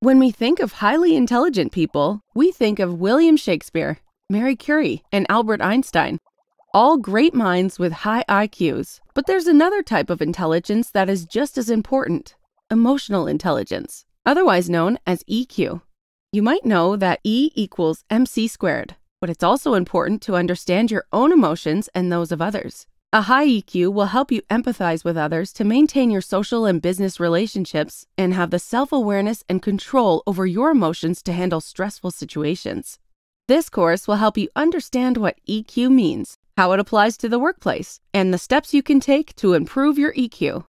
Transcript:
When we think of highly intelligent people, we think of William Shakespeare, Mary Curie, and Albert Einstein. All great minds with high IQs. But there's another type of intelligence that is just as important emotional intelligence, otherwise known as EQ. You might know that E equals MC squared, but it's also important to understand your own emotions and those of others. A high EQ will help you empathize with others to maintain your social and business relationships and have the self awareness and control over your emotions to handle stressful situations. This course will help you understand what EQ means, how it applies to the workplace, and the steps you can take to improve your EQ.